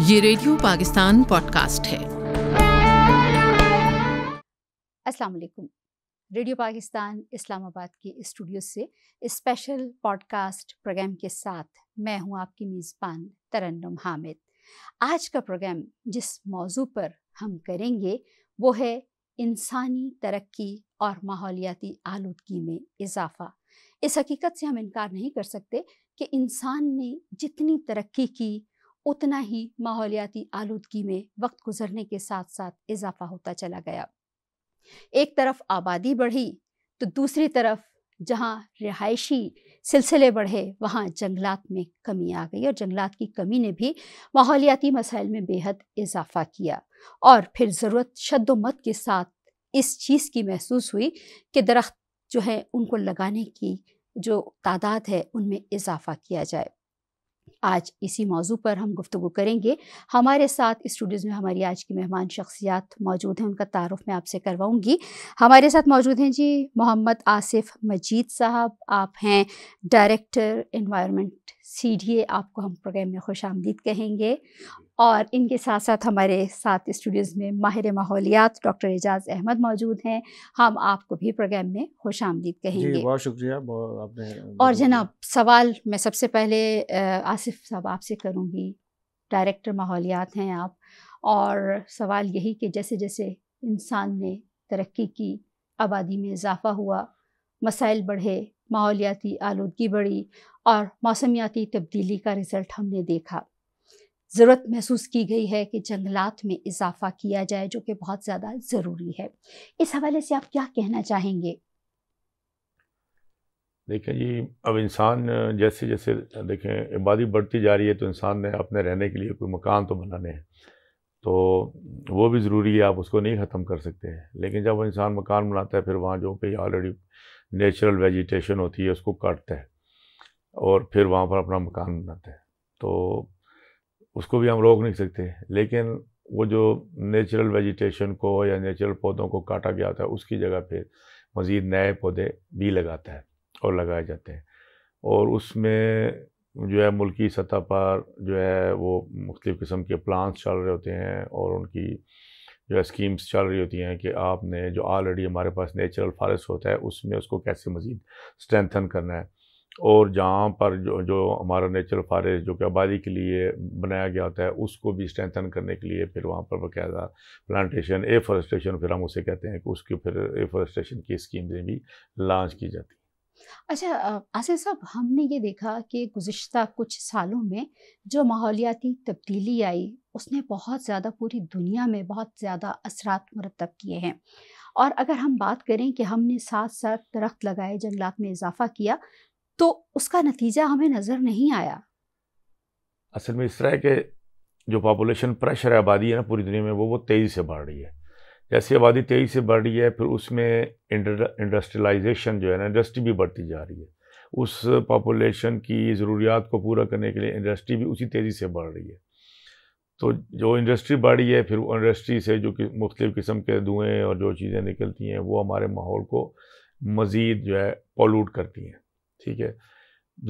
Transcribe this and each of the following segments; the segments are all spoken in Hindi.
ये रेडियो पाकिस्तान पॉडकास्ट है अस्सलाम वालेकुम रेडियो पाकिस्तान इस्लामाबाद के स्टूडियो से स्पेशल पॉडकास्ट प्रोग्राम के साथ मैं हूं आपकी मेज़बान तरन्नुम हामिद आज का प्रोग्राम जिस मौजू पर हम करेंगे वो है इंसानी तरक्की और माहौलियाती आलूदगी में इजाफा इस हकीकत से हम इनकार नहीं कर सकते कि इंसान ने जितनी तरक्की की उतना ही माहौलियाती आलूदगी में वक्त गुजरने के साथ साथ इजाफा होता चला गया एक तरफ आबादी बढ़ी तो दूसरी तरफ जहाँ रिहायशी सिलसिले बढ़े वहाँ जंगलात में कमी आ गई और जंगलात की कमी ने भी माहौलियाती मसाइल में बेहद इजाफा किया और फिर ज़रूरत शदोमत के साथ इस चीज़ की महसूस हुई कि दरख्त जो है उनको लगाने की जो तादाद है उनमें इजाफा किया जाए आज इसी मौजू पर हम गुफ्तु करेंगे हमारे साथ स्टूडियोज़ में हमारी आज की मेहमान शख्सियात मौजूद हैं उनका तारफ़ मैं आपसे करवाऊँगी हमारे साथ मौजूद हैं जी मोहम्मद आसिफ मजीद साहब आप हैं director environment C D A आपको हम प्रोग्राम में खुश आमदीद कहेंगे और इनके साथ साथ हमारे साथ स्टूडियोज़ में माहिर माहौलियात डॉक्टर एजाज अहमद मौजूद हैं हम आपको भी प्रोग्राम में खुश आमदीद कहेंगे जी, बहुत शुक्रिया बहुत आपने और जनाब सवाल मैं सबसे पहले आसिफ साहब आपसे करूँगी डायरेक्टर माहौलियात हैं आप और सवाल यही कि जैसे जैसे इंसान ने तरक्की की आबादी में इजाफा हुआ मसाइल बढ़े माहौलियाती आलूदगी बढ़ी और मौसमियाती तब्दीली का रिज़ल्ट हमने देखा ज़रूरत महसूस की गई है कि जंगलात में इजाफा किया जाए जो कि बहुत ज़्यादा ज़रूरी है इस हवाले से आप क्या कहना चाहेंगे देखें जी अब इंसान जैसे जैसे देखें आबादी बढ़ती जा रही है तो इंसान ने अपने रहने के लिए कोई मकान तो बनाने हैं तो वो भी ज़रूरी है आप उसको नहीं ख़त्म कर सकते हैं लेकिन जब इंसान मकान बनाता है फिर वहाँ जो कि ऑलरेडी नेचुरल वेजिटेशन होती है उसको काटता है और फिर वहाँ पर अपना मकान बनाता है तो उसको भी हम रोक नहीं सकते लेकिन वो जो नेचुरल वेजिटेशन को या नेचुरल पौधों को काटा गया था उसकी जगह पे मज़ीद नए पौधे भी लगाता है और लगाए जाते हैं और उसमें जो है मुल्की सतह पर जो है वो मुख्तफ़ किस्म के प्लान्स चल रहे होते हैं और उनकी जो है स्कीम्स चल रही होती हैं कि आपने जो ऑलरेडी हमारे पास नेचुरल फॉरेस्ट होता है उसमें उसको कैसे मज़ीद स्ट्रेंथन करना है और जहाँ पर जो जो हमारा नेचुरल फॉरेस्ट जो कि आबादी के लिए बनाया गया होता है उसको भी स्ट्रेंथन करने के लिए फिर वहाँ पर बकायदा प्लांटेशन एफॉरेस्टेशन फिर हम उसे कहते हैं कि उसकी फिर एफॉरेस्टेशन की स्कीमें भी लॉन्च की जाती हैं अच्छा आसिफ साहब हमने ये देखा कि गुज्त कुछ सालों में जो माहौलियाती तब्दीली आई उसने बहुत ज़्यादा पूरी दुनिया में बहुत ज़्यादा असरात मरतब किए हैं और अगर हम बात करें कि हमने साथ साथ दरख्त लगाए जंगलात में इजाफा किया तो उसका नतीजा हमें नज़र नहीं आया असल में इस तरह के जो पॉपुलेशन प्रेशर आबादी है ना पूरी दुनिया में वो वो तेज़ी से बढ़ रही है जैसे आबादी तेज़ी से बढ़ रही है फिर उसमें इंडस्ट्रियलाइजेशन जो है ना इंडस्ट्री भी बढ़ती जा रही है उस पॉपुलेशन की ज़रूरियात को पूरा करने के लिए इंडस्ट्री भी उसी तेज़ी से बढ़ रही है तो जो इंडस्ट्री बढ़ रही है फिर वो इंडस्ट्री से जो कि मुख्तु किस्म के धुएँ और जो चीज़ें निकलती हैं वो हमारे माहौल को मज़ीद जो है पोलूट करती हैं ठीक है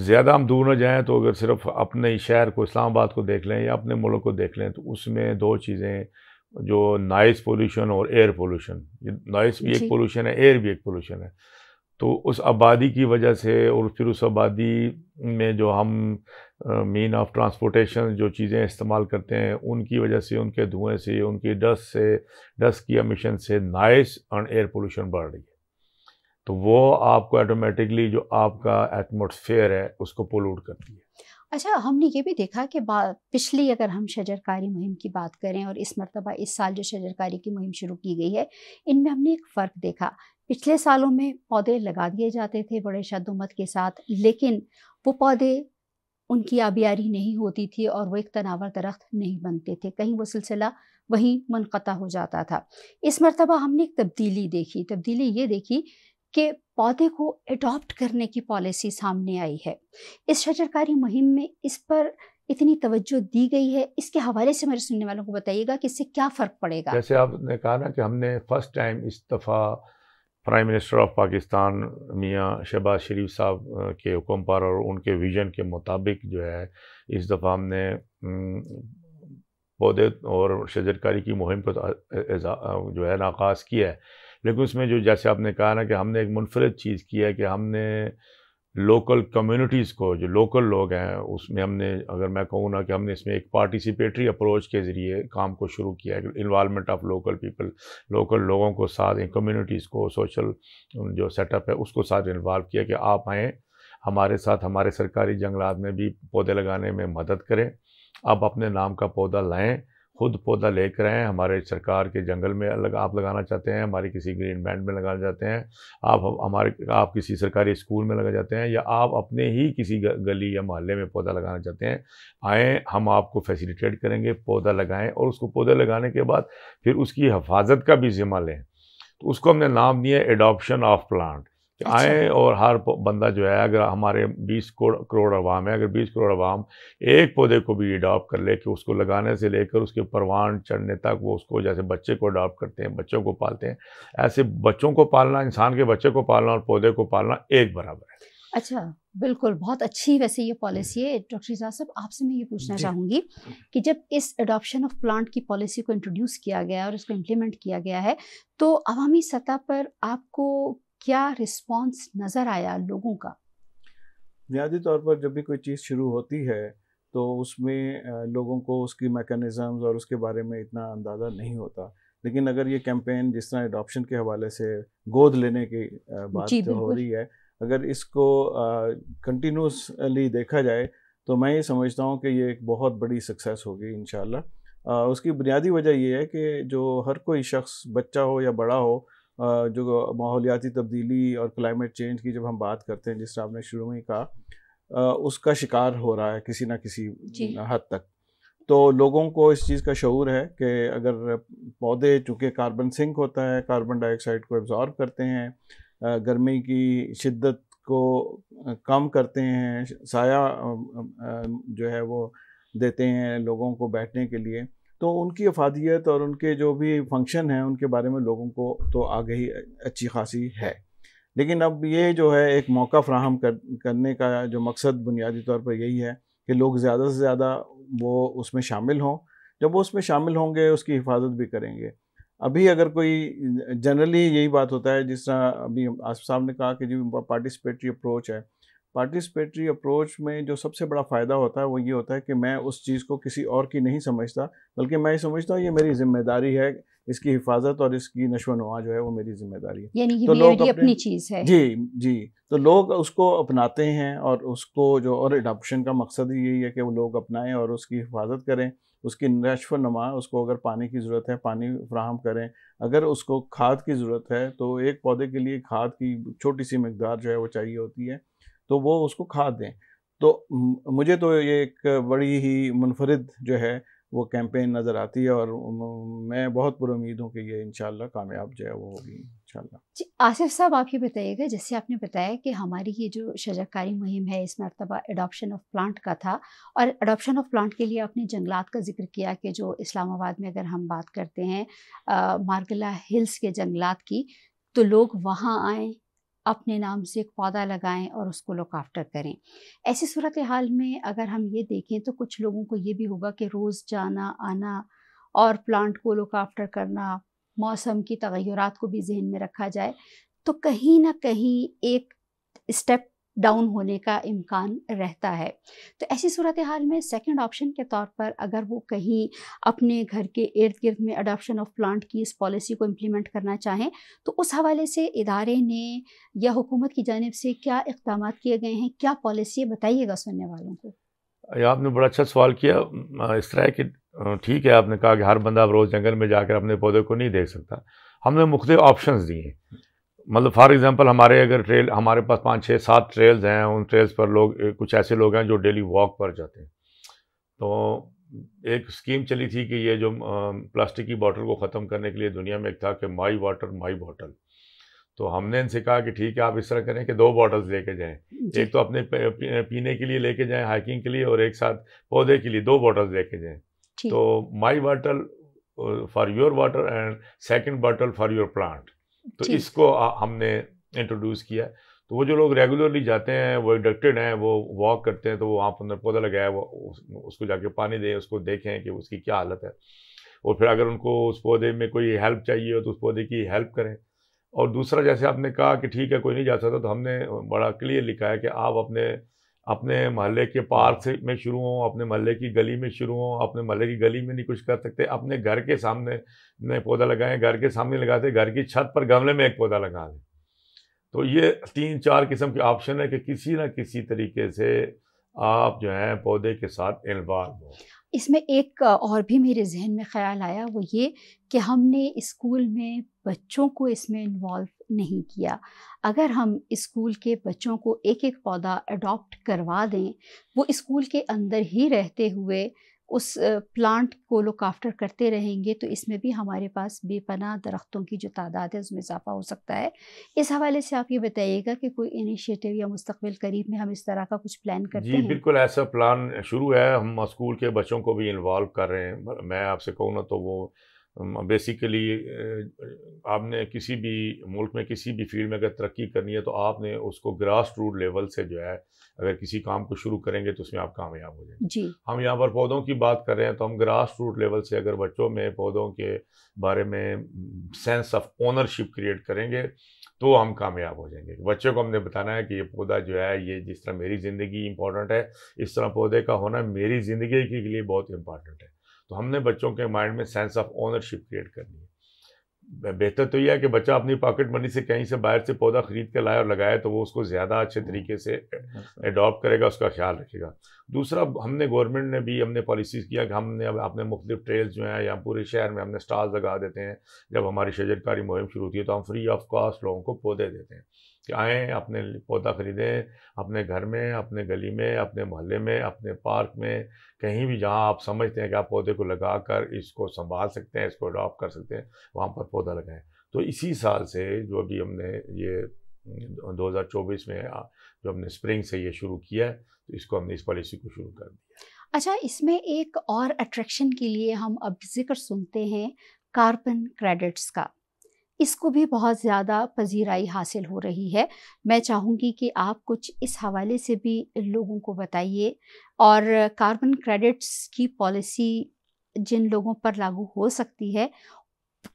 ज़्यादा हम दूर न जाएँ तो अगर सिर्फ अपने ही शहर को इस्लामाबाद को देख लें या अपने मुल्क को देख लें तो उसमें दो चीज़ें जो नॉइस पोल्यूशन और एयर पोल्यूशन नॉइस भी एक पोल्यूशन है एयर भी एक पोल्यूशन है तो उस आबादी की वजह से और फिर उस आबादी में जो हम मीन ऑफ ट्रांसपोर्टेशन जो चीज़ें इस्तेमाल करते हैं उनकी वजह से उनके धुएँ से उनकी डस्ट से डस्ट की अमिशन से नॉइस और एयर पोल्यूशन बढ़ रही है तो वो आपको ऑटोमेटिकली जो आपका एटमोसफेयर है उसको पोलूट करती है अच्छा हमने ये भी देखा कि पिछली अगर हम शजरकारी मुहिम की बात करें और इस मरतबा इस साल जो शजरकारी की मुहिम शुरू की गई है इनमें हमने एक फ़र्क देखा पिछले सालों में पौधे लगा दिए जाते थे बड़े शदोमत के साथ लेकिन वो पौधे उनकी आबियारी नहीं होती थी और वो एक तनावर दरख्त नहीं बनते थे कहीं वो सिलसिला वहीं मनक़ हो जाता था इस मरतबा हमने एक तब्दीली देखी तब्दीली ये देखी के पौधे को एडॉप्ट करने की पॉलिसी सामने आई है इस शजरकारी मुहिम में इस पर इतनी तवज्जो दी गई है इसके हवाले से मेरे सुनने वालों को बताइएगा कि इससे क्या फ़र्क पड़ेगा जैसे आपने कहा ना कि हमने फ़र्स्ट टाइम इस दफ़ा प्राइम मिनिस्टर ऑफ पाकिस्तान मियाँ शहबाज शरीफ साहब के हुक्म पर और उनके विज़न के मुताबिक जो है इस दफ़ा हमने पौधे और शजरकारी की मुहिम को जो है नाकाज किया है लेकिन उसमें जो जैसे आपने कहा ना कि हमने एक मुनफरद चीज़ की है कि हमने लोकल कम्युनिटीज़ को जो लोकल लोग हैं उसमें हमने अगर मैं कहूँ ना कि हमने इसमें एक पार्टिसिपेटरी अप्रोच के ज़रिए काम को शुरू किया है involvement of local people local लोगों को साथ कम्युनिटीज़ को सोशल जो सेटअप है उसको साथ इन्वाल्व किया कि आप आएँ हमारे साथ हमारे सरकारी जंगलात में भी पौधे लगाने में मदद करें आप अपने नाम का पौधा लाएँ खुद पौधा ले कर आएँ हमारे सरकार के जंगल में अलग आप लगाना चाहते हैं हमारे किसी ग्रीन बैंड में लगाना चाहते हैं आप हमारे आप किसी सरकारी स्कूल में लगा जाते हैं या आप अपने ही किसी गली या मोहल्ले में पौधा लगाना चाहते हैं आएँ हम आपको फैसिलिटेट करेंगे पौधा लगाएँ और उसको पौधा लगाने के बाद फिर उसकी हिफाजत का भी ज़िम्मा लें तो उसको हमने नाम दिया एडॉप्शन ऑफ प्लांट अच्छा। आए और हर बंदा जो है अगर हमारे 20 करोड़ अवाम है अगर 20 करोड़ अवाम एक पौधे को भी अडॉप्ट कर ले कि उसको लगाने से लेकर उसके परवान चढ़ने तक वो उसको जैसे बच्चे को अडॉप्ट करते हैं बच्चों को पालते हैं ऐसे बच्चों को पालना इंसान के बच्चे को पालना और पौधे को पालना एक बराबर है अच्छा बिल्कुल बहुत अच्छी वैसे ये पॉलिसी है डॉक्टर इजाज साहब आपसे मैं ये पूछना चाहूँगी कि जब इस अडॉप्शन ऑफ प्लांट की पॉलिसी को इंट्रोड्यूस किया गया और इसको इम्प्लीमेंट किया गया है तो अवामी सतह पर आपको क्या रिस्पॉन्स नज़र आया लोगों का बुनियादी तौर पर जब भी कोई चीज़ शुरू होती है तो उसमें लोगों को उसकी मैकेनिज़म्स और उसके बारे में इतना अंदाज़ा नहीं होता लेकिन अगर ये कैंपेन जिस तरह एडॉप्शन के हवाले से गोद लेने की बात जो हो रही है अगर इसको कंटिन्यूसली देखा जाए तो मैं ये समझता हूँ कि ये एक बहुत बड़ी सक्सेस होगी इन उसकी बुनियादी वजह यह है कि जो हर कोई शख्स बच्चा हो या बड़ा हो जो माहौलियाती तब्दीली और क्लाइमेट चेंज की जब हम बात करते हैं जिस तरह आपने शुरू में ही कहा उसका शिकार हो रहा है किसी ना किसी हद तक तो लोगों को इस चीज़ का शूर है कि अगर पौधे चूँकि कार्बन सिंक होता है कार्बन डाइऑक्साइड को एब्ज़ॉर्ब करते हैं गर्मी की शिद्दत को कम करते हैं साया जो है वो देते हैं लोगों को बैठने के लिए तो उनकी अफादियत और उनके जो भी फंक्शन हैं उनके बारे में लोगों को तो आगे ही अच्छी खासी है लेकिन अब ये जो है एक मौका फ्राहम कर, करने का जो मकसद बुनियादी तौर पर यही है कि लोग ज़्यादा से ज़्यादा वो उसमें शामिल हों जब वो उसमें शामिल होंगे उसकी हिफाजत भी करेंगे अभी अगर कोई जनरली यही बात होता है जिस तरह अभी आसफ साहब ने कहा कि जी पार्टिसिपेटरी अप्रोच है पार्टिसिपेटरी अप्रोच में जो सबसे बड़ा फ़ायदा होता है वो ये होता है कि मैं उस चीज़ को किसी और की नहीं समझता बल्कि मैं ये समझता हूँ ये मेरी जिम्मेदारी है इसकी हिफाजत और इसकी नशो नुमा जो है वो मेरी जिम्मेदारी है यानी कि तो लोग अपनी चीज़ है जी जी तो लोग उसको अपनाते हैं और उसको जो और अडोप्शन का मकसद ही यही है कि वो लोग अपनाएं और उसकी हिफाजत करें उसकी नशो नुमा उसको अगर पानी की ज़रूरत है पानी फ्राहम करें अगर उसको खाद की ज़रूरत है तो एक पौधे के लिए खाद की छोटी सी मकदार जो है वो चाहिए होती है तो वो उसको खा दें तो मुझे तो ये एक बड़ी ही मुनफरद जो है वो कैंपेन नज़र आती है और मैं बहुत पुरुद उम्मीद हूँ कि ये इन कामयाब जो है वो होगी इन जी आसिफ साहब आप ये बताइएगा जैसे आपने बताया कि हमारी ये जो शजरकारी मुहिम है इस मरतबा अडोप्शन ऑफ प्लांट का था और अडोपशन ऑफ प्लांट के लिए आपने जंगलात का जिक्र किया कि जो इस्लामाबाद में अगर हम बात करते हैं मार्गला हिल्स के जंगलात की तो लोग वहाँ आएँ अपने नाम से एक पौधा लगाएं और उसको लुक आफ्टर करें ऐसी सूरत हाल में अगर हम ये देखें तो कुछ लोगों को ये भी होगा कि रोज़ जाना आना और प्लांट को लुक आफ्टर करना मौसम की तगैरत को भी जहन में रखा जाए तो कहीं ना कहीं एक स्टेप डाउन होने का इम्कान रहता है तो ऐसी सूरत हाल में सेकंड ऑप्शन के तौर पर अगर वो कहीं अपने घर के इर्द गिर्द में अडोप्शन ऑफ प्लांट की इस पॉलिसी को इम्प्लीमेंट करना चाहें तो उस हवाले से इदारे ने या हुकूमत की जानब से क्या इकदाम किए गए हैं क्या पॉलिसी बताइएगा सुनने वालों को आपने बड़ा अच्छा सवाल किया इस तरह कि ठीक है आपने कहा कि हर बंदा रोज़ जंगल में जाकर अपने पौधे को नहीं देख सकता हमने मुख्त ऑप्शन दिए हैं मतलब फॉर एग्जांपल हमारे अगर ट्रेल हमारे पास पाँच छः सात ट्रेल्स हैं उन ट्रेल्स पर लोग कुछ ऐसे लोग हैं जो डेली वॉक पर जाते हैं तो एक स्कीम चली थी कि ये जो प्लास्टिक की बॉटल को ख़त्म करने के लिए दुनिया में एक था कि माई वाटर माई बॉटल तो हमने इनसे कहा कि ठीक है आप इस तरह करें कि दो बॉटल्स लेके जाएं एक तो अपने पीने के लिए लेके जाएं हाइकिंग के लिए और एक साथ पौधे के लिए दो बॉटल्स लेके जाएं तो my bottle for your water and second bottle for your plant तो इसको हमने इंट्रोड्यूस किया तो वो जो लोग रेगुलरली जाते हैं वो एडक्टेड हैं वो वॉक करते हैं तो वो वहाँ पर पौधा लगाया वो उसको जाके पानी दें उसको देखें कि उसकी क्या हालत है और फिर अगर उनको उस पौधे में कोई हेल्प चाहिए हो तो उस पौधे की हेल्प करें और दूसरा जैसे आपने कहा कि ठीक है कोई नहीं जा सकता तो हमने बड़ा क्लियर लिखा है कि आप अपने अपने महल्ले के पार्क से में शुरू हों अपने महल्ले की गली में शुरू हों अपने महल्ले की गली में नहीं कुछ कर सकते अपने घर के सामने में पौधा लगाएं घर के सामने लगाते घर की छत पर गमले में एक पौधा लगा दें तो ये तीन चार किस्म के ऑप्शन है कि किसी ना किसी तरीके से आप जो हैं पौधे के साथ इन्वॉल्व हो इसमें एक और भी मेरे जहन में ख्याल आया वो ये कि हमने स्कूल में बच्चों को इसमें इन्वॉल्व नहीं किया अगर हम स्कूल के बच्चों को एक एक पौधा अडॉप्ट करवा दें वो स्कूल के अंदर ही रहते हुए उस प्लांट को लुक आफ्टर करते रहेंगे तो इसमें भी हमारे पास बेपना दरख्तों की जो तादाद है उसमें इजाफा हो सकता है इस हवाले से आप ये बताइएगा कि कोई इनिशिएटिव या मुस्तबिल करीब में हम इस तरह का कुछ प्लान करते जी, हैं बिल्कुल ऐसा प्लान शुरू है हम स्कूल के बच्चों को भी इन्वॉल्व कर रहे हैं मैं आपसे कहूँ ना तो वो बेसिकली आपने किसी भी मुल्क में किसी भी फील्ड में अगर तरक्की करनी है तो आपने उसको ग्रास रूट लेवल से जो है अगर किसी काम को शुरू करेंगे तो उसमें आप कामयाब हो जाएंगे जी हम यहाँ पर पौधों की बात कर रहे हैं तो हम ग्रास रूट लेवल से अगर बच्चों में पौधों के बारे में सेंस ऑफ ओनरशिप क्रिएट करेंगे तो हम कामयाब हो जाएंगे बच्चों को हमने बताना है कि ये पौधा जो है ये जिस तरह मेरी ज़िंदगी इंपॉर्टेंट है इस तरह पौधे का होना मेरी ज़िंदगी के लिए बहुत इंपॉर्टेंट है तो हमने बच्चों के माइंड में सेंस ऑफ ओनरशिप क्रिएट करनी है बेहतर तो यह है कि बच्चा अपनी पॉकेट मनी से कहीं से बाहर से पौधा खरीद के लाए और लगाए तो वो उसको ज़्यादा अच्छे हाँ। तरीके से एडॉप्ट अच्छा। करेगा उसका ख्याल रखेगा दूसरा हमने गवर्नमेंट ने भी हमने पॉलिसीज़ किया कि हमने अब अपने मुख्तु ट्रेल्स जो हैं या पूरे शहर में हमने स्टॉल लगा देते हैं जब हमारी शजरकारी मुहिम शुरू होती है तो हम फ्री ऑफ कॉस्ट लोगों को पौधे देते हैं आएँ अपने पौधा ख़रीदें अपने घर में अपने गली में अपने मोहल्ले में अपने पार्क में कहीं भी जहाँ आप समझते हैं कि आप पौधे को लगा कर इसको संभाल सकते हैं इसको अडॉप्ट कर सकते हैं वहाँ पर पौधा लगाएं तो इसी साल से जो अभी हमने ये 2024 में जो हमने स्प्रिंग से ये शुरू किया है तो इसको हमने इस पॉलिसी को शुरू कर दिया अच्छा इसमें एक और अट्रैक्शन के लिए हम अब जिक्र सुनते हैं कार्बन क्रेडिट्स का इसको भी बहुत ज़्यादा पजीराई हासिल हो रही है मैं चाहूँगी कि आप कुछ इस हवाले से भी लोगों को बताइए और कार्बन क्रेडिट्स की पॉलिसी जिन लोगों पर लागू हो सकती है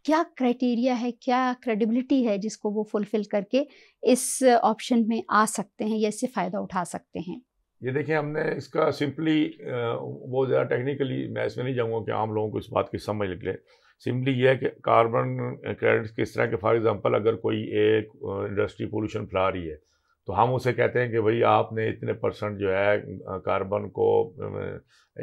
क्या क्राइटेरिया है क्या क्रेडिबिलिटी है जिसको वो फुलफ़िल करके इस ऑप्शन में आ सकते हैं या इससे फ़ायदा उठा सकते हैं ये देखिए हमने इसका सिंपली वो ज़्यादा टेक्निकली मैं इसमें नहीं जाऊँगा कि आम लोगों को इस बात की समझ निकले सिंपली ये है कि कार्बन क्रेडिट्स किस तरह के फॉर एग्जांपल अगर कोई एक इंडस्ट्री पोल्यूशन फैला रही है तो हम उसे कहते हैं कि भाई आपने इतने परसेंट जो है कार्बन को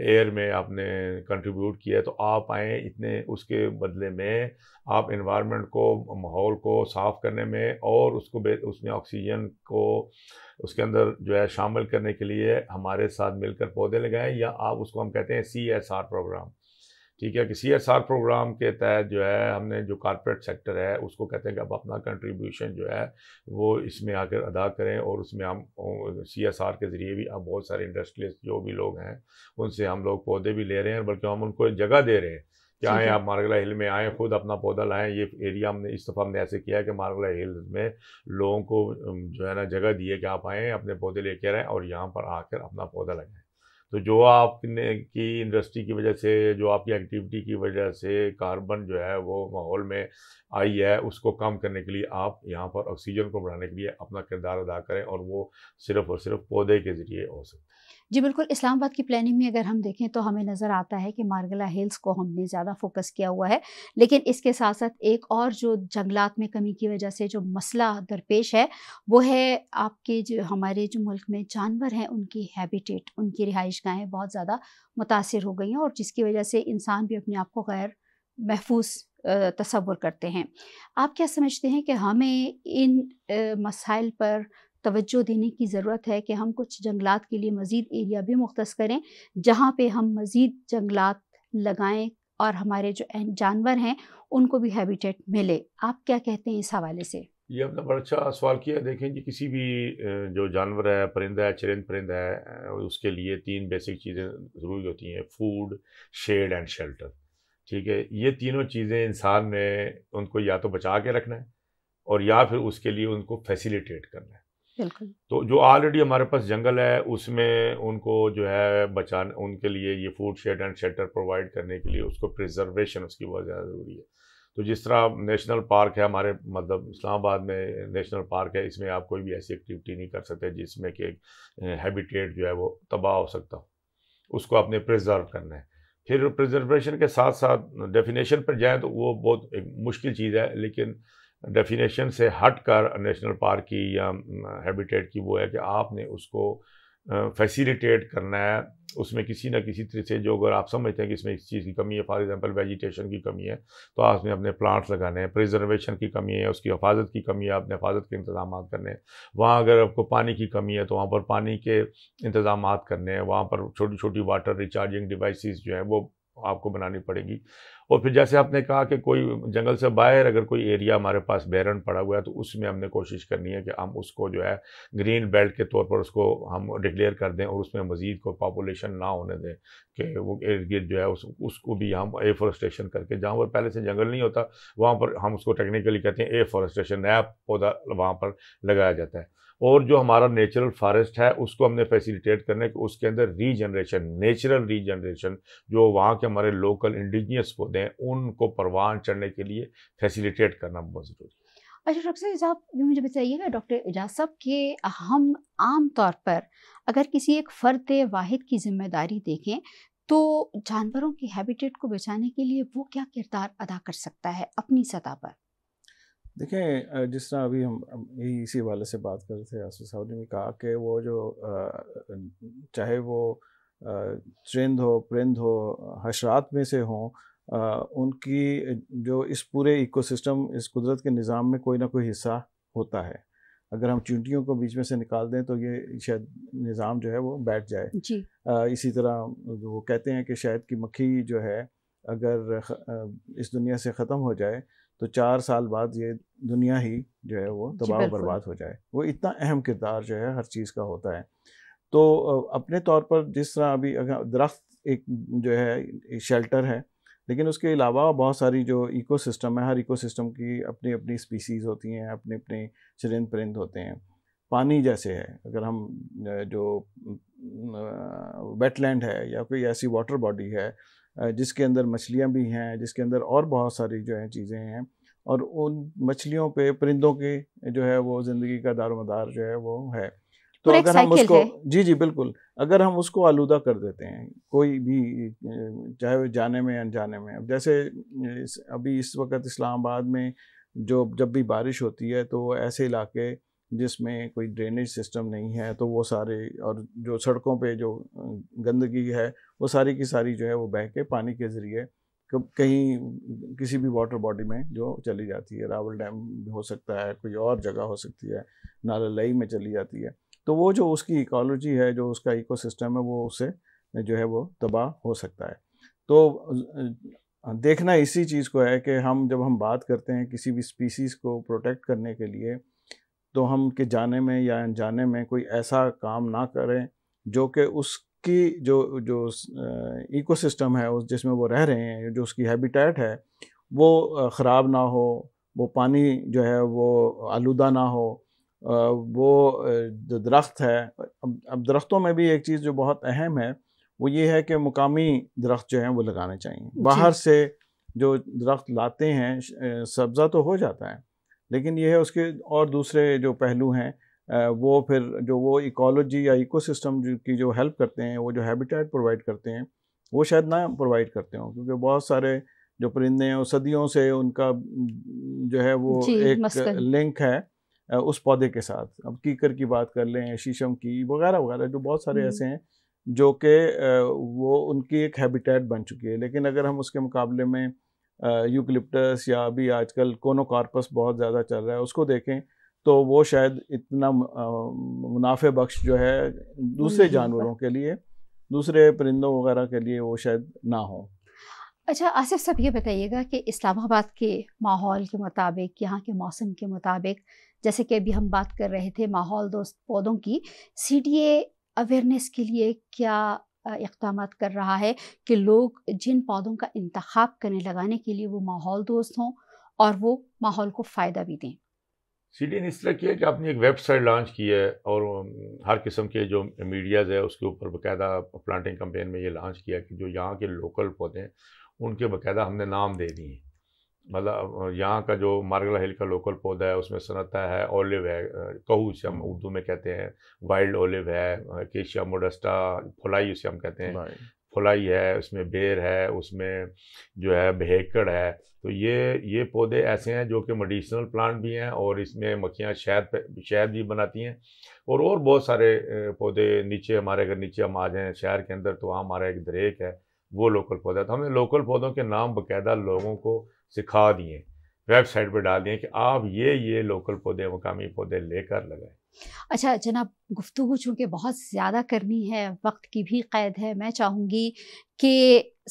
एयर में आपने कंट्रीब्यूट किया तो आप आए इतने उसके बदले में आप इन्वायरमेंट को माहौल को साफ़ करने में और उसको उसमें ऑक्सीजन को उसके अंदर जो है शामिल करने के लिए हमारे साथ मिलकर पौधे लगाएं या आप उसको हम कहते हैं सी एस आर प्रोग्राम ठीक है कि सी एस आर प्रोग्राम के तहत जो है हमने जो कॉरपोरेट सेक्टर है उसको कहते हैं कि अब अपना कंट्रीब्यूशन जो है वो इसमें आकर अदा करें और उसमें हम सी एस आर के ज़रिए भी अब बहुत सारे इंडस्ट्रियलिस्ट जो भी लोग हैं उनसे हम लोग पौधे भी ले रहे हैं बल्कि हम उनको जगह दे रहे हैं कि आएँ आप मारगला हिल में आएँ खुद अपना पौधा लाएँ ये एरिया हमने इस दफ़ा हमने ऐसे किया है कि मारगला हिल में लोगों को जो है ना जगह दी है कि आप आएँ अपने पौधे लेकर आएँ और यहाँ पर आकर अपना पौधा लगाएँ तो जो आपने की इंडस्ट्री की वजह से जो आपकी एक्टिविटी की वजह से कार्बन जो है वो माहौल में आई है उसको कम करने के लिए आप यहाँ पर ऑक्सीजन को बढ़ाने के लिए अपना किरदार अदा करें और वो सिर्फ़ और सिर्फ पौधे के ज़रिए हो सकते हैं जी बिल्कुल इस्लामाबाद की प्लानिंग में अगर हम देखें तो हमें नज़र आता है कि मारगला हिल्स को हमने ज़्यादा फोकस किया हुआ है लेकिन इसके साथ साथ एक और जो जंगलात में कमी की वजह से जो मसला दरपेश है वो है आपके जो हमारे जो मुल्क में जानवर हैं उनकी हैबिटेट उनकी रिहाइश गाहें बहुत ज़्यादा मुतासर हो गई हैं और जिसकी वजह से इंसान भी अपने आप को गैर महफूज तस्वुर करते हैं आप क्या समझते हैं कि हमें इन मसाइल पर तवज्जो देने की ज़रूरत है कि हम कुछ जंगलात के लिए मज़ीद एरिया भी मुख्त करें जहाँ पर हम मज़ीद जंगलात लगाएँ और हमारे जो जानवर हैं उनको भी हैबिटेट मिले आप क्या कहते हैं इस हवाले से ये आपने बड़ा अच्छा सवाल किया देखें जी किसी भी जो जानवर है परिंदा है चरिंद परिंदा है उसके लिए तीन बेसिक चीज़ें ज़रूरी होती हैं फूड शेड एंड शेल्टर ठीक है ये तीनों चीज़ें इंसान ने उनको या तो बचा के रखना है और या फिर उसके लिए उनको फैसिलिटेट करना है तो जो ऑलरेडी हमारे पास जंगल है उसमें उनको जो है बचाने उनके लिए ये food shade and shelter provide करने के लिए उसको प्रिजर्वेशन उसकी बहुत ज़्यादा ज़रूरी है तो जिस तरह नेशनल पार्क है हमारे मतलब इस्लामाबाद में नेशनल पार्क है इसमें आप कोई भी ऐसी एक्टिविटी नहीं कर सकते जिसमें कि हैबिटेट जो है वो तबाह हो सकता हो उसको आपने प्रिजर्व करना है फिर प्रिजर्वेशन के साथ साथ डेफिनेशन पर जाएँ तो वो बहुत एक मुश्किल चीज़ है लेकिन डेफिनेशन से हट कर नेशनल पार्क की या हैबिटेट की वो है कि आपने उसको फैसिलिटेट करना है उसमें किसी ना किसी तरह से जो अगर आप समझते हैं कि इसमें इस चीज़ की कमी है फॉर एग्जांपल वेजिटेशन की कमी है तो आपने अपने प्लांट्स लगाने हैं प्रिजर्वेशन की कमी है उसकी हफाजत की कमी है आपने हफाजत के इंतजाम करने हैं वहाँ अगर आपको पानी की कमी है तो वहाँ पर पानी के इंतजाम करने हैं वहाँ पर छोटी छोटी वाटर रिचार्जिंग डिवाइस जो हैं वो आपको बनानी पड़ेगी और फिर जैसे आपने कहा कि कोई जंगल से बाहर अगर कोई एरिया हमारे पास बैरन पड़ा हुआ है तो उसमें हमने कोशिश करनी है कि हम उसको जो है ग्रीन बेल्ट के तौर पर उसको हम डिक्लेयर कर दें और उसमें मज़ीद कोई पॉपुलेशन ना होने दें कि वो इर्द गिर्द जो है उस उसको भी हम एफॉरेस्टेशन करके जहाँ पर पहले से जंगल नहीं होता वहाँ पर हम उसको टेक्निकली कहते हैं एफॉरेस्टेशन नया पौधा वहाँ पर लगाया जाता है और जो हमारा नेचुरल फॉरेस्ट है उसको हमने फैसिलिटेट करने के उसके अंदर रीजनरेशन नेचुरल रीजनरेशन जो वहाँ के हमारे लोकल इंडिजनियस पौधे हैं उनको परवान चढ़ने के लिए फैसिलिटेट करना बहुत ज़रूरी है अच्छा डॉक्टर साहब ये मुझे बताइएगा डॉक्टर एजाज साहब के हम आम तौर पर अगर किसी एक फ़र्द वाहिद की जिम्मेदारी देखें तो जानवरों की हैबिटेट को बचाने के लिए वो क्या किरदार अदा कर सकता है अपनी सतह पर देखें जिस तरह अभी हम यही इसी हवाले से बात कर रहे थे आसू साहब ने भी कहा कि वो जो चाहे वो ट्रेंद हो परिंद हो हशरात में से हों उनकी जो इस पूरे इकोसिस्टम इस कुदरत के निज़ाम में कोई ना कोई हिस्सा होता है अगर हम चूंटियों को बीच में से निकाल दें तो ये शायद निज़ाम जो है वो बैठ जाए जी। आ, इसी तरह वो कहते हैं कि शायद की मक्खी जो है अगर इस दुनिया से ख़त्म हो जाए तो चार साल बाद ये दुनिया ही जो है वो तबाह बर्बाद हो जाए वो इतना अहम किरदार जो है हर चीज़ का होता है तो अपने तौर पर जिस तरह अभी अगर दरख्त एक जो है शेल्टर है लेकिन उसके अलावा बहुत सारी जो इकोसिस्टम है हर इकोसिस्टम की अपनी अपनी स्पीसीज़ होती हैं अपने अपने चरिंद परिंद होते हैं पानी जैसे है अगर हम जो वेटलैंड है या कोई ऐसी वाटर बॉडी है जिसके अंदर मछलियाँ भी हैं जिसके अंदर और बहुत सारी जो है चीज़ें हैं और उन मछलियों पे परिंदों के जो है वो ज़िंदगी का दारोमदार जो है वो है तो अगर हम उसको जी जी बिल्कुल अगर हम उसको आलूदा कर देते हैं कोई भी चाहे वो जाने में अनजाने में अब जैसे इस, अभी इस वक्त इस्लामाबाद में जो जब भी बारिश होती है तो ऐसे इलाके जिसमें कोई ड्रेनेज सिस्टम नहीं है तो वो सारे और जो सड़कों पे जो गंदगी है वो सारी की सारी जो है वो बह के पानी के ज़रिए कहीं किसी भी वाटर बॉडी में जो चली जाती है रावल डैम हो सकता है कोई और जगह हो सकती है नालई में चली जाती है तो वो जो उसकी इकोलॉजी है जो उसका इको है वो उससे जो है वो तबाह हो सकता है तो देखना इसी चीज़ को है कि हम जब हम बात करते हैं किसी भी स्पीसीज़ को प्रोटेक्ट करने के लिए तो हम के जाने में या अनजाने में कोई ऐसा काम ना करें जो कि उसकी जो जो इकोसिस्टम है उस जिसमें वो रह रहे हैं जो उसकी हैबिटेट है वो ख़राब ना हो वो पानी जो है वो आलूदा ना हो वो जो दरख्त है अब अब दरख्तों में भी एक चीज़ जो बहुत अहम है वो ये है कि मुकामी दरख्त जो हैं वो लगाने चाहिए बाहर से जो दरख्त लाते हैं सब्ज़ा तो हो जाता है लेकिन यह है उसके और दूसरे जो पहलू हैं वो फिर जो वो इकोलॉजी या इकोसिस्टम की जो हेल्प करते हैं वो जो हैबिटेट प्रोवाइड करते हैं वो शायद ना प्रोवाइड करते हों क्योंकि बहुत सारे जो परिंदे हैं सदियों से उनका जो है वो एक लिंक है उस पौधे के साथ अब कीकर की बात कर लें शीशम की वगैरह वगैरह जो बहुत सारे हम्म। ऐसे हैं जो कि वो उनकी एक हैबिटेट बन चुकी है लेकिन अगर हम उसके मुकाबले में यूकलिप्टस या अभी आजकल कोनोकार्पस बहुत ज़्यादा चल रहा है उसको देखें तो वो शायद इतना मुनाफे बख्श जो है दूसरे जानवरों के लिए दूसरे परिंदों वगैरह के लिए वो शायद ना हो अच्छा आसिफ साहब ये बताइएगा कि इस्लामाबाद के माहौल के मुताबिक यहाँ के मौसम के मुताबिक जैसे कि अभी हम बात कर रहे थे माहौल दोस्त पौधों की सी डी ए अवेयरनेस के लिए क्या इकदाम कर रहा है कि लोग जिन पौधों का इंतखब करें लगाने के लिए वो माहौल दोस्त हों और वो माहौल को फ़ायदा भी दें सी डी ने इस तरह किया कि आपने एक वेबसाइट लॉन्च की है और हर किस्म के जो मीडियाज़ है उसके ऊपर बाकायदा प्लांटिंग कंपेन में ये लॉन्च किया कि जो यहाँ के लोकल पौधे हैं उनके बाकायदा हमने नाम दे दिए हैं मतलब यहाँ का जो मार्गला हिल का लोकल पौधा है उसमें सनता है ओलिव है कहू से हम उर्दू में कहते हैं वाइल्ड ओलिव है केशिया मोडस्टा फुलाई उसे हम कहते हैं फुलाई है उसमें बेर है उसमें जो है भेकड़ है तो ये ये पौधे ऐसे हैं जो कि मेडिसिनल प्लांट भी हैं और इसमें मक्खियाँ शहद शहद भी बनाती हैं और और बहुत सारे पौधे नीचे हमारे अगर नीचे हम आ जाएँ शहर के अंदर तो वहाँ हमारा एक दरेक है वो लोकल पौधा तो हमें लोकल पौधों के नाम बकायदा लोगों को सिखा दिए वेबसाइट पर डाल दिए कि आप ये ये लोकल पौधे मकामी पौधे लेकर लगाएं अच्छा जनाब गुफ्तु चूँकि बहुत ज़्यादा करनी है वक्त की भी कैद है मैं चाहूँगी कि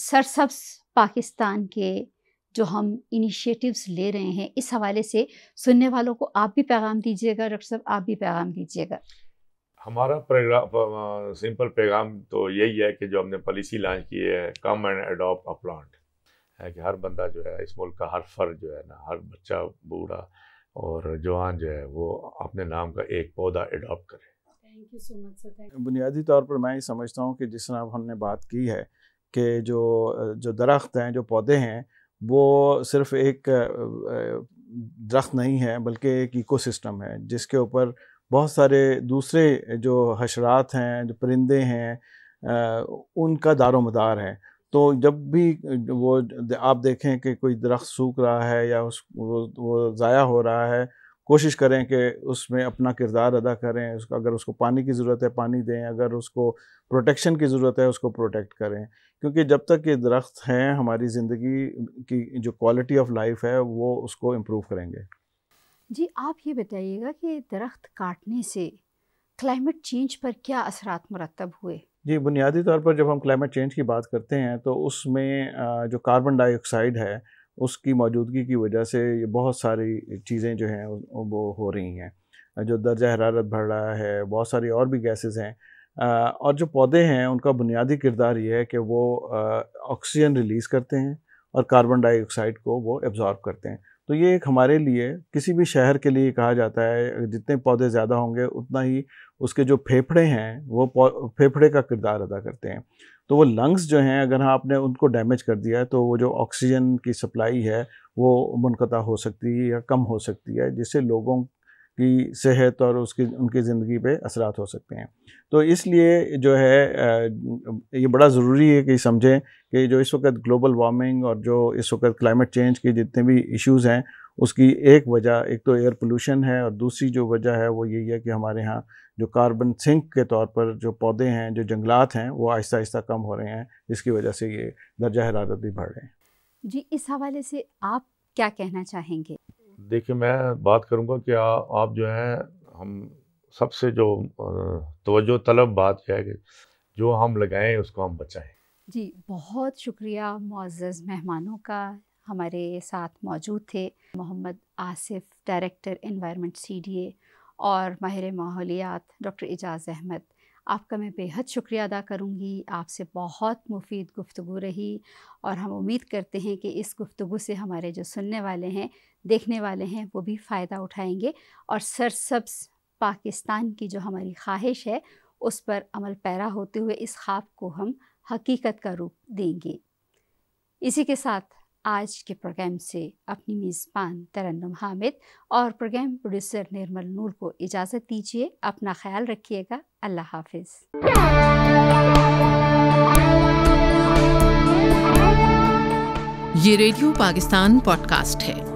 सरसब्स पाकिस्तान के जो हम इनिशिएटिव्स ले रहे हैं इस हवाले से सुनने वालों को आप भी पैगाम दीजिएगा डॉक्टर साहब आप भी पैगाम दीजिएगा हमारा सिंपल पैगाम तो यही है कि जो हमने पॉलिसी लॉन्च की है come and adopt a plant है कि हर बंदा जो है इस मुल्क का हर फर्द जो है ना हर बच्चा बूढ़ा और जवान जो है वो अपने नाम का एक पौधा एडॉप्ट करे thank you so much sir बुनियादी तौर पर मैं ये समझता हूँ कि जिस तरह हमने बात की है कि जो जो दरख्त हैं जो पौधे हैं वो सिर्फ एक दरख्त नहीं है बल्कि एक इकोसिस्टम है जिसके ऊपर बहुत सारे दूसरे जो हशरात हैं जो परिंदे हैं उनका मदार है तो जब भी वो आप देखें कि कोई दरख्त सूख रहा है या उस वो, वो ज़ाया हो रहा है कोशिश करें कि उसमें अपना किरदार अदा करें उसका अगर उसको पानी की ज़रूरत है पानी दें अगर उसको प्रोटेक्शन की ज़रूरत है उसको प्रोटेक्ट करें क्योंकि जब तक ये दरख्त हैं हमारी ज़िंदगी की जो क्वालिटी ऑफ लाइफ है वो उसको इम्प्रूव करेंगे जी आप ये बताइएगा कि दरख्त काटने से क्लाइमेट चेंज पर क्या असरात मरतब हुए जी बुनियादी तौर पर जब हम क्लाइमेट चेंज की बात करते हैं तो उसमें जो कार्बन डाइऑक्साइड है उसकी मौजूदगी की वजह से ये बहुत सारी चीज़ें जो हैं वो हो रही हैं जो दर्जा हरारत बढ़ रहा है बहुत सारी और भी गैसेस हैं और जो पौधे हैं उनका बुनियादी किरदार ये है कि वो ऑक्सीजन रिलीज़ करते हैं और कार्बन डाइऑक्साइड को वो एब्ज़ॉर्ब करते हैं तो ये एक हमारे लिए किसी भी शहर के लिए कहा जाता है जितने पौधे ज़्यादा होंगे उतना ही उसके जो फेफड़े हैं वो फेफड़े का किरदार अदा करते हैं तो वो लंग्स जो हैं अगर हाँ आपने उनको डैमेज कर दिया है तो वो जो ऑक्सीजन की सप्लाई है वो मुनक़ा हो सकती है या कम हो सकती है जिससे लोगों की सेहत और उसकी उनकी ज़िंदगी पे असरात हो सकते हैं तो इसलिए जो है ये बड़ा ज़रूरी है कि समझें कि जो इस वक्त ग्लोबल वार्मिंग और जो इस वक्त क्लाइमेट चेंज के जितने भी इश्यूज़ हैं उसकी एक वजह एक तो एयर पोल्यूशन है और दूसरी जो वजह है वो यही है कि हमारे यहाँ जो कार्बन सिंक के तौर पर जो पौधे हैं जो जंगलात हैं वो आहिस्ता आहिस्ता कम हो रहे हैं जिसकी वजह से ये दर्जा हरारत भी बढ़ रहे हैं जी इस हवाले से आप क्या कहना चाहेंगे देखिए मैं बात करूँगा कि आ, आप जो हैं हम सबसे जो तवज्जो तलब बात यह है कि जो हम लगाएं उसको हम बचाएं जी बहुत शुक्रिया मोज़ मेहमानों का हमारे साथ मौजूद थे Mohammad Asif director environment CDA और माहिर माहौलियात डॉक्टर एजाज अहमद आपका मैं बेहद शुक्रिया अदा करूंगी आपसे बहुत मुफीद गुफ्तु रही और हम उम्मीद करते हैं कि इस गुफ्तु से हमारे जो सुनने वाले हैं देखने वाले हैं वो भी फ़ायदा उठाएंगे और सरसब्स पाकिस्तान की जो हमारी ख्वाहिश है उस पर अमल पैरा होते हुए इस ख्वाब को हम हकीकत का रूप देंगे इसी के साथ आज के प्रोग्राम से अपनी मेज़बान तरन्नुम हामिद और प्रोग्राम प्रोड्यूसर निर्मल नूर को इजाज़त दीजिए अपना ख्याल रखिएगा अल्लाह हाफिज रेडियो पाकिस्तान पॉडकास्ट है